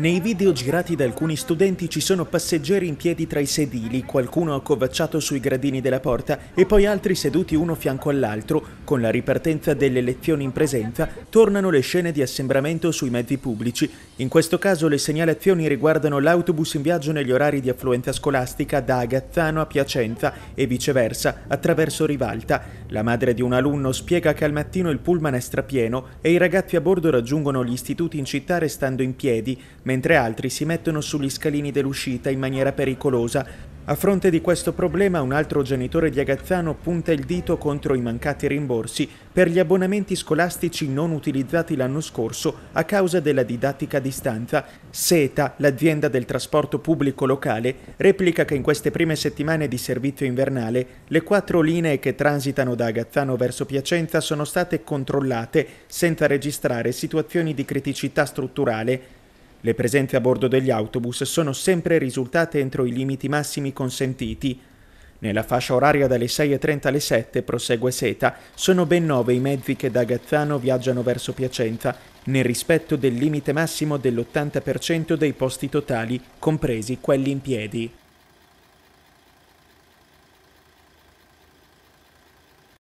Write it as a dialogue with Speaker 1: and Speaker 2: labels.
Speaker 1: Nei video girati da alcuni studenti ci sono passeggeri in piedi tra i sedili, qualcuno accovacciato sui gradini della porta e poi altri seduti uno fianco all'altro, con la ripartenza delle lezioni in presenza, tornano le scene di assembramento sui mezzi pubblici. In questo caso le segnalazioni riguardano l'autobus in viaggio negli orari di affluenza scolastica da Agazzano a Piacenza e viceversa, attraverso Rivalta. La madre di un alunno spiega che al mattino il pullman è strapieno e i ragazzi a bordo raggiungono gli istituti in città restando in piedi, mentre altri si mettono sugli scalini dell'uscita in maniera pericolosa, a fronte di questo problema un altro genitore di Agazzano punta il dito contro i mancati rimborsi per gli abbonamenti scolastici non utilizzati l'anno scorso a causa della didattica a distanza. SETA, l'azienda del trasporto pubblico locale, replica che in queste prime settimane di servizio invernale le quattro linee che transitano da Agazzano verso Piacenza sono state controllate senza registrare situazioni di criticità strutturale le presenze a bordo degli autobus sono sempre risultate entro i limiti massimi consentiti. Nella fascia oraria dalle 6.30 alle 7, prosegue Seta, sono ben nove i mezzi che da Gazzano viaggiano verso Piacenza, nel rispetto del limite massimo dell'80% dei posti totali, compresi quelli in piedi.